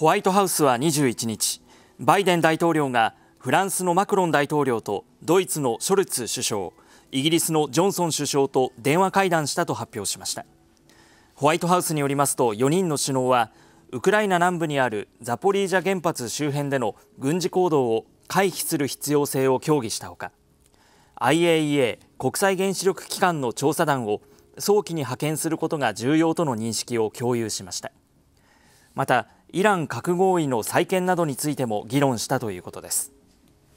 ホワイトハウスは21日バイデン大統領がフランスのマクロン大統領とドイツのショルツ首相イギリスのジョンソン首相と電話会談したと発表しましたホワイトハウスによりますと4人の首脳はウクライナ南部にあるザポリージャ原発周辺での軍事行動を回避する必要性を協議したほか IAEA= 国際原子力機関の調査団を早期に派遣することが重要との認識を共有しましたまたイラン核合意の再建などについても議論したということです